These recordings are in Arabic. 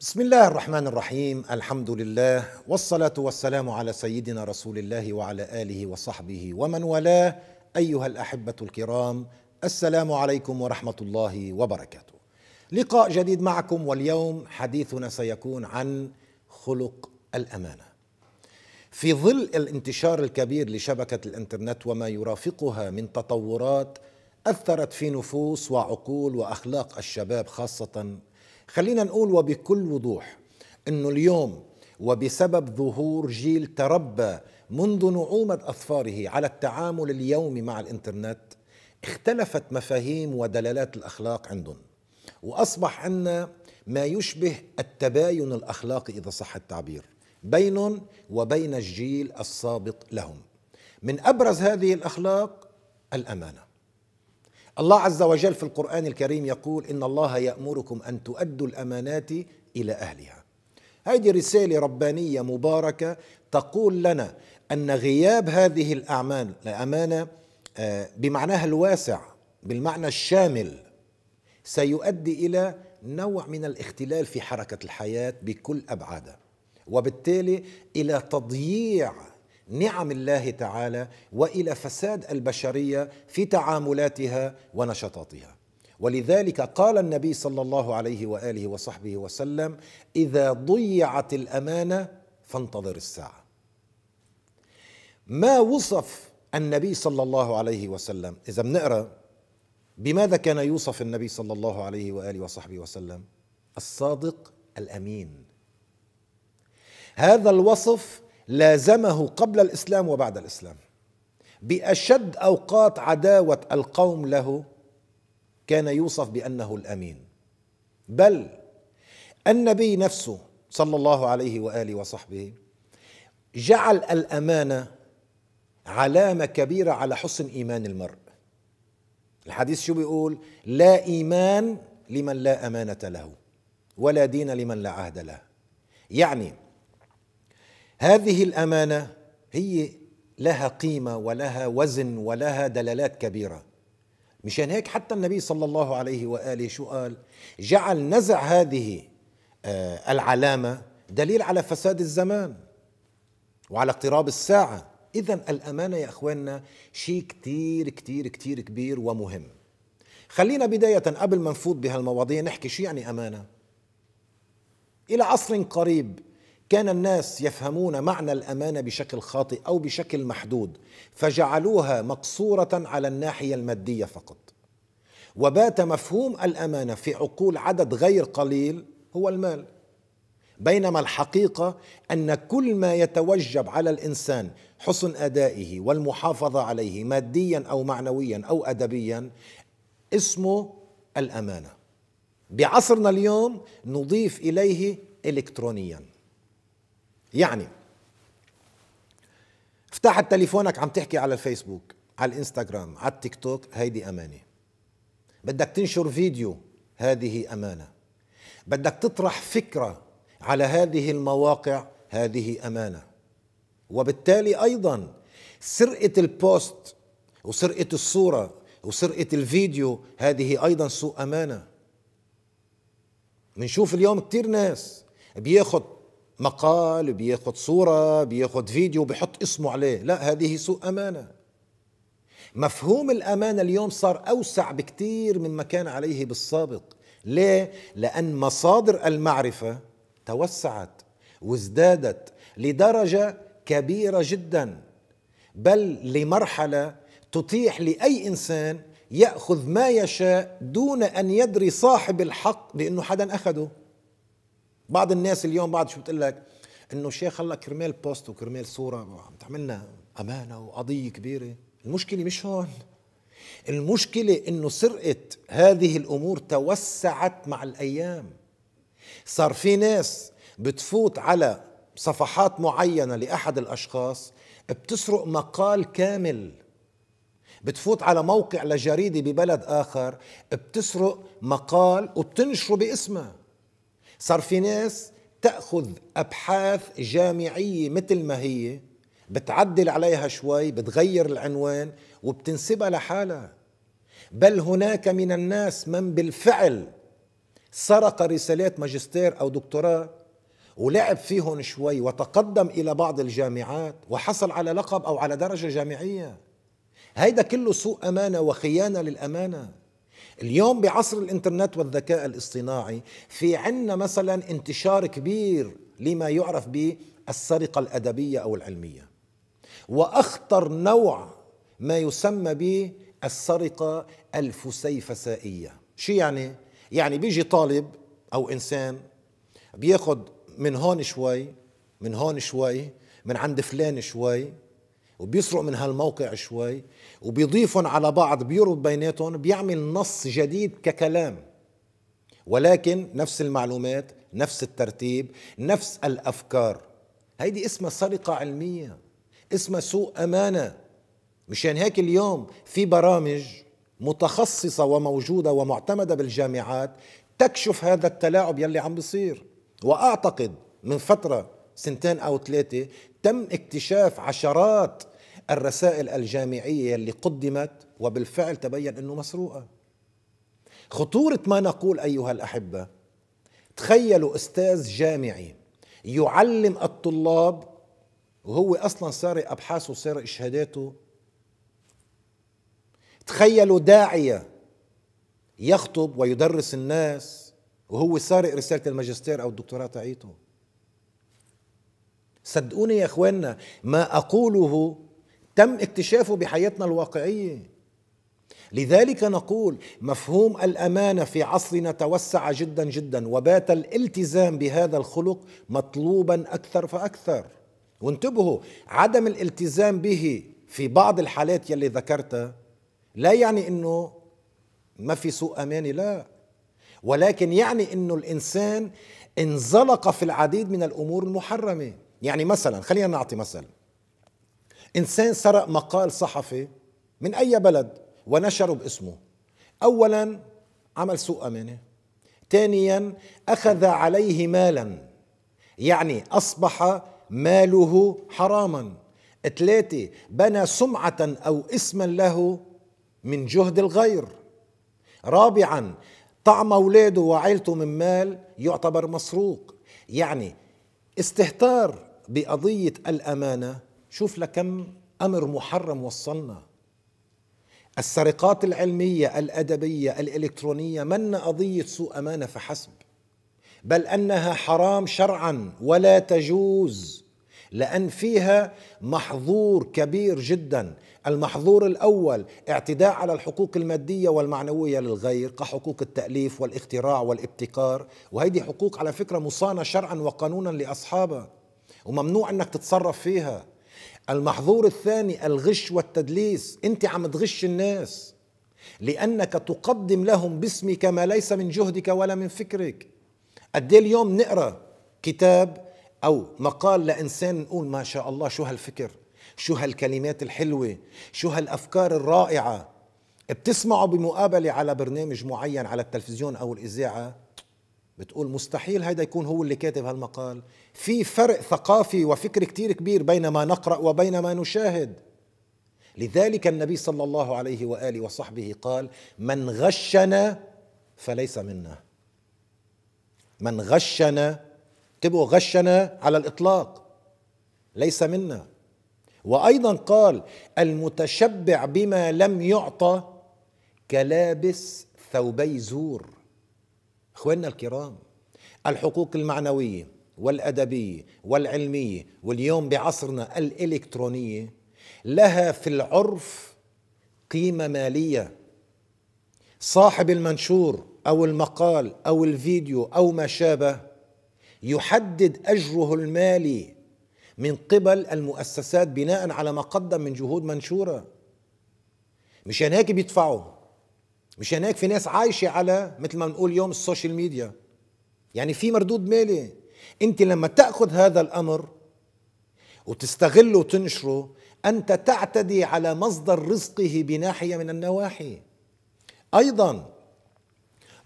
بسم الله الرحمن الرحيم الحمد لله والصلاة والسلام على سيدنا رسول الله وعلى آله وصحبه ومن والاه أيها الأحبة الكرام السلام عليكم ورحمة الله وبركاته لقاء جديد معكم واليوم حديثنا سيكون عن خلق الأمانة في ظل الانتشار الكبير لشبكة الانترنت وما يرافقها من تطورات أثرت في نفوس وعقول وأخلاق الشباب خاصة خلينا نقول وبكل وضوح انه اليوم وبسبب ظهور جيل تربى منذ نعومه اظفاره على التعامل اليومي مع الانترنت اختلفت مفاهيم ودلالات الاخلاق عندهم واصبح عندنا ما يشبه التباين الاخلاقي اذا صح التعبير بينهم وبين الجيل السابق لهم من ابرز هذه الاخلاق الامانه الله عز وجل في القرآن الكريم يقول إن الله يأمركم أن تؤدوا الأمانات إلى أهلها هذه رسالة ربانية مباركة تقول لنا أن غياب هذه الأعمال الأمانة آه، بمعناها الواسع بالمعنى الشامل سيؤدي إلى نوع من الاختلال في حركة الحياة بكل أبعادها وبالتالي إلى تضييع نعم الله تعالى والى فساد البشريه في تعاملاتها ونشاطاتها ولذلك قال النبي صلى الله عليه واله وصحبه وسلم اذا ضيعت الامانه فانتظر الساعه ما وصف النبي صلى الله عليه وسلم اذا بنقرا بماذا كان يوصف النبي صلى الله عليه واله وصحبه وسلم الصادق الامين هذا الوصف لازمه قبل الاسلام وبعد الاسلام باشد اوقات عداوه القوم له كان يوصف بانه الامين بل النبي نفسه صلى الله عليه واله وصحبه جعل الامانه علامه كبيره على حسن ايمان المرء الحديث شو بيقول لا ايمان لمن لا امانه له ولا دين لمن لا عهد له يعني هذه الامانه هي لها قيمه ولها وزن ولها دلالات كبيره مشان هيك حتى النبي صلى الله عليه واله شو قال؟ جعل نزع هذه آه، العلامه دليل على فساد الزمان وعلى اقتراب الساعه، اذا الامانه يا اخواننا شيء كثير كثير كثير كبير ومهم. خلينا بدايه قبل ما نفوت بهالمواضيع نحكي شو يعني امانه؟ الى عصر قريب كان الناس يفهمون معنى الامانه بشكل خاطئ او بشكل محدود فجعلوها مقصوره على الناحيه الماديه فقط وبات مفهوم الامانه في عقول عدد غير قليل هو المال بينما الحقيقه ان كل ما يتوجب على الانسان حسن ادائه والمحافظه عليه ماديا او معنويا او ادبيا اسمه الامانه بعصرنا اليوم نضيف اليه الكترونيا يعني افتح تليفونك عم تحكي على الفيسبوك على الانستغرام على التيك توك هيدي امانه بدك تنشر فيديو هذه امانه بدك تطرح فكره على هذه المواقع هذه امانه وبالتالي ايضا سرقه البوست وسرقه الصوره وسرقه الفيديو هذه ايضا سوء امانه بنشوف اليوم كتير ناس بياخد مقال بياخد صورة بياخد فيديو بيحط اسمه عليه لا هذه سوء أمانة مفهوم الأمانة اليوم صار أوسع بكتير مما كان عليه بالسابق ليه؟ لأن مصادر المعرفة توسعت وازدادت لدرجة كبيرة جدا بل لمرحلة تتيح لأي إنسان يأخذ ما يشاء دون أن يدري صاحب الحق بأنه حدا أخذه بعض الناس اليوم بعد شو بتقول لك انه الشيخ هلا كرمال بوست وكرمال صوره عم تعملنا امانه وقضيه كبيره المشكله مش هون المشكله انه سرقه هذه الامور توسعت مع الايام صار في ناس بتفوت على صفحات معينه لاحد الاشخاص بتسرق مقال كامل بتفوت على موقع لجريده ببلد اخر بتسرق مقال وبتنشره باسمها صار في ناس تأخذ أبحاث جامعية مثل ما هي بتعدل عليها شوي بتغير العنوان وبتنسبها لحالها بل هناك من الناس من بالفعل سرق رسالات ماجستير أو دكتوراه ولعب فيهم شوي وتقدم إلى بعض الجامعات وحصل على لقب أو على درجة جامعية هيدا كله سوء أمانة وخيانة للأمانة اليوم بعصر الانترنت والذكاء الاصطناعي في عنا مثلا انتشار كبير لما يعرف بالسرقة الأدبية أو العلمية وأخطر نوع ما يسمى بالسرقه الفسيفسائية شو يعني؟ يعني بيجي طالب أو إنسان بياخد من هون شوي من هون شوي من عند فلان شوي وبيسرق من هالموقع شوي وبيضيفهم على بعض بيربط بيناتهم بيعمل نص جديد ككلام ولكن نفس المعلومات نفس الترتيب نفس الأفكار هيدي اسمها سرقة علمية اسمها سوء أمانة مشان هيك اليوم في برامج متخصصة وموجودة ومعتمدة بالجامعات تكشف هذا التلاعب يلي عم بيصير وأعتقد من فترة سنتين أو ثلاثة تم اكتشاف عشرات الرسائل الجامعية اللي قدمت وبالفعل تبين أنه مسروقة خطورة ما نقول أيها الأحبة تخيلوا أستاذ جامعي يعلم الطلاب وهو أصلا سارق أبحاثه وسارق شهاداته تخيلوا داعية يخطب ويدرس الناس وهو سارق رسالة الماجستير أو الدكتوراه تاعيته صدقوني يا اخواننا ما اقوله تم اكتشافه بحياتنا الواقعيه لذلك نقول مفهوم الامانه في عصرنا توسع جدا جدا وبات الالتزام بهذا الخلق مطلوبا اكثر فاكثر وانتبهوا عدم الالتزام به في بعض الحالات يلي ذكرتها لا يعني انه ما في سوء امانه لا ولكن يعني انه الانسان انزلق في العديد من الامور المحرمه يعني مثلا خلينا نعطي مثل إنسان سرق مقال صحفي من أي بلد ونشره باسمه أولا عمل سوء أمانة ثانيا أخذ عليه مالا يعني أصبح ماله حراما ثلاثة بنى سمعة أو اسما له من جهد الغير رابعا طعم أولاده وعيلته من مال يعتبر مسروق يعني استهتار بقضية الأمانة شوف لكم أمر محرم وصلنا السرقات العلمية الأدبية الإلكترونية من قضية سوء أمانة فحسب بل أنها حرام شرعا ولا تجوز لأن فيها محظور كبير جدا المحظور الأول اعتداء على الحقوق المادية والمعنوية للغير كحقوق التأليف والاختراع والابتكار وهذه حقوق على فكرة مصانة شرعا وقانونا لأصحابها وممنوع انك تتصرف فيها المحظور الثاني الغش والتدليس انت عم تغش الناس لانك تقدم لهم باسمك ما ليس من جهدك ولا من فكرك قد إيه اليوم نقرا كتاب او مقال لانسان نقول ما شاء الله شو هالفكر شو هالكلمات الحلوه شو هالافكار الرائعه بتسمعه بمقابله على برنامج معين على التلفزيون او الاذاعه بتقول مستحيل هيدا يكون هو اللي كاتب هالمقال في فرق ثقافي وفكري كتير كبير بين ما نقرأ وبين ما نشاهد لذلك النبي صلى الله عليه وآله وصحبه قال من غشنا فليس منا من غشنا تبقوا غشنا على الإطلاق ليس منا وأيضا قال المتشبع بما لم يعطى كلابس ثوبي زور اخواننا الكرام الحقوق المعنويه والادبيه والعلميه واليوم بعصرنا الالكترونيه لها في العرف قيمه ماليه صاحب المنشور او المقال او الفيديو او ما شابه يحدد اجره المالي من قبل المؤسسات بناء على ما قدم من جهود منشوره مشان هيك بيدفعوا مشان يعني هيك في ناس عايشه على مثل ما بنقول يوم السوشيال ميديا يعني في مردود مالي انت لما تاخذ هذا الامر وتستغله وتنشره انت تعتدي على مصدر رزقه بناحيه من النواحي ايضا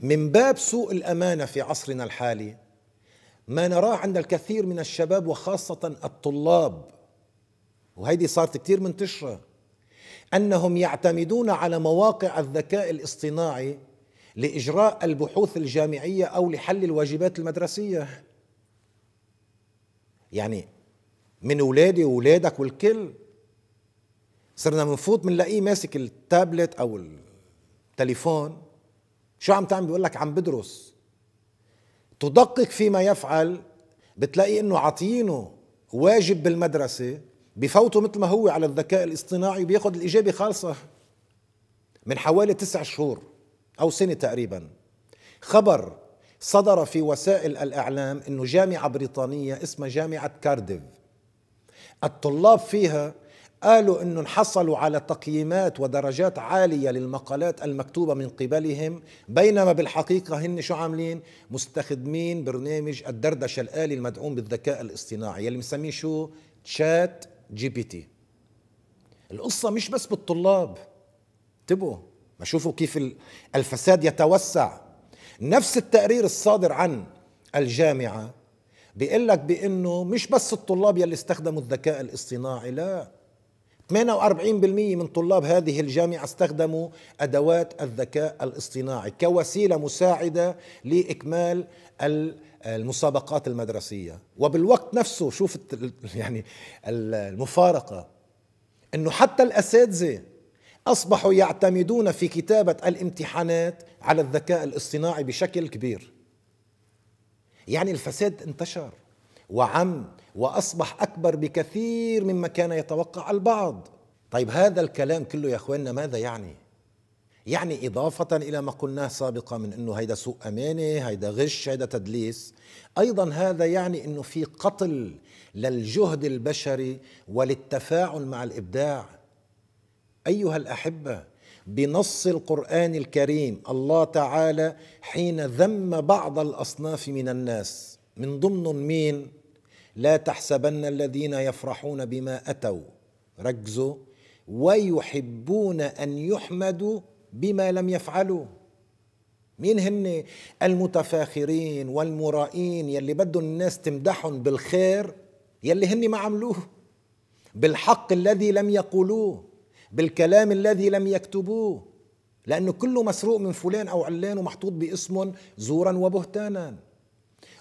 من باب سوء الامانه في عصرنا الحالي ما نراه عند الكثير من الشباب وخاصه الطلاب وهيدي صارت كثير منتشره انهم يعتمدون على مواقع الذكاء الاصطناعي لاجراء البحوث الجامعيه او لحل الواجبات المدرسيه يعني من اولادي واولادك والكل صرنا بنفوت بنلاقيه ماسك التابلت او التليفون شو عم تعمل بيقول لك عم بدرس تدقق فيما يفعل بتلاقي انه عطينه واجب بالمدرسه بفوته مثل ما هو على الذكاء الاصطناعي بياخذ الاجابه خالصه من حوالي تسع شهور او سنه تقريبا خبر صدر في وسائل الاعلام انه جامعه بريطانيه اسمها جامعه كارديف الطلاب فيها قالوا انهم حصلوا على تقييمات ودرجات عاليه للمقالات المكتوبه من قبلهم بينما بالحقيقه هن شو عاملين مستخدمين برنامج الدردشه الالي المدعوم بالذكاء الاصطناعي اللي بنسميه شو تشات جي بي تي القصة مش بس بالطلاب انتبهوا ما شوفوا كيف الفساد يتوسع نفس التقرير الصادر عن الجامعة بيقول لك بأنه مش بس الطلاب يلي استخدموا الذكاء الاصطناعي لا 48% من طلاب هذه الجامعة استخدموا أدوات الذكاء الاصطناعي كوسيلة مساعدة لإكمال المسابقات المدرسية وبالوقت نفسه شوف يعني المفارقة أنه حتى الأساتذة أصبحوا يعتمدون في كتابة الامتحانات على الذكاء الاصطناعي بشكل كبير يعني الفساد انتشر وعم واصبح اكبر بكثير مما كان يتوقع البعض طيب هذا الكلام كله يا اخواننا ماذا يعني يعني إضافة إلى ما قلناه سابقا من أنه هيدا سوء أمانة هيدا غش هيدا تدليس أيضا هذا يعني أنه في قتل للجهد البشري وللتفاعل مع الإبداع أيها الأحبة بنص القرآن الكريم الله تعالى حين ذم بعض الأصناف من الناس من ضمن مين؟ لا تحسبن الذين يفرحون بما اتوا ركزوا ويحبون ان يحمدوا بما لم يفعلوا مين هن المتفاخرين والمرائين يلي بدهم الناس تمدحهم بالخير يلي هن ما عملوه بالحق الذي لم يقولوه بالكلام الذي لم يكتبوه لأنه كله مسروق من فلان أو علان ومحطوط باسم زورا وبهتانا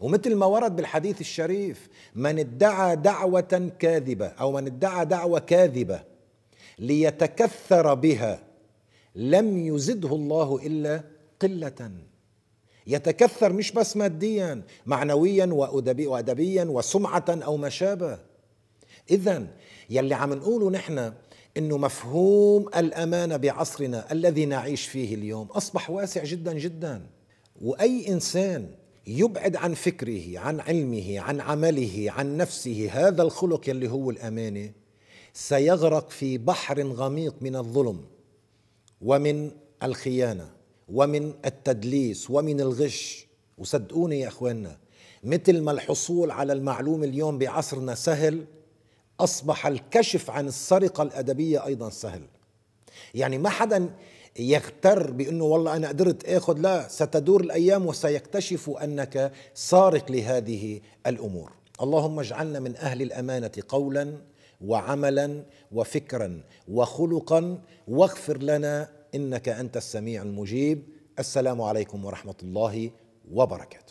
ومثل ما ورد بالحديث الشريف من ادعى دعوة كاذبة أو من ادعى دعوة كاذبة ليتكثر بها لم يزده الله إلا قلة يتكثر مش بس ماديا معنويا وأدبيا وسمعة أو ما شابه إذا يلي عم نقوله نحن انه مفهوم الامانه بعصرنا الذي نعيش فيه اليوم اصبح واسع جدا جدا واي انسان يبعد عن فكره عن علمه عن عمله عن نفسه هذا الخلق يلي هو الامانه سيغرق في بحر غميق من الظلم ومن الخيانه ومن التدليس ومن الغش وصدقوني يا اخواننا مثل ما الحصول على المعلوم اليوم بعصرنا سهل اصبح الكشف عن السرقه الادبيه ايضا سهل يعني ما حدا يغتر بانه والله انا قدرت اخذ لا ستدور الايام وسيكتشف انك سارق لهذه الامور اللهم اجعلنا من اهل الامانه قولا وعملا وفكرا وخلقا واغفر لنا انك انت السميع المجيب السلام عليكم ورحمه الله وبركاته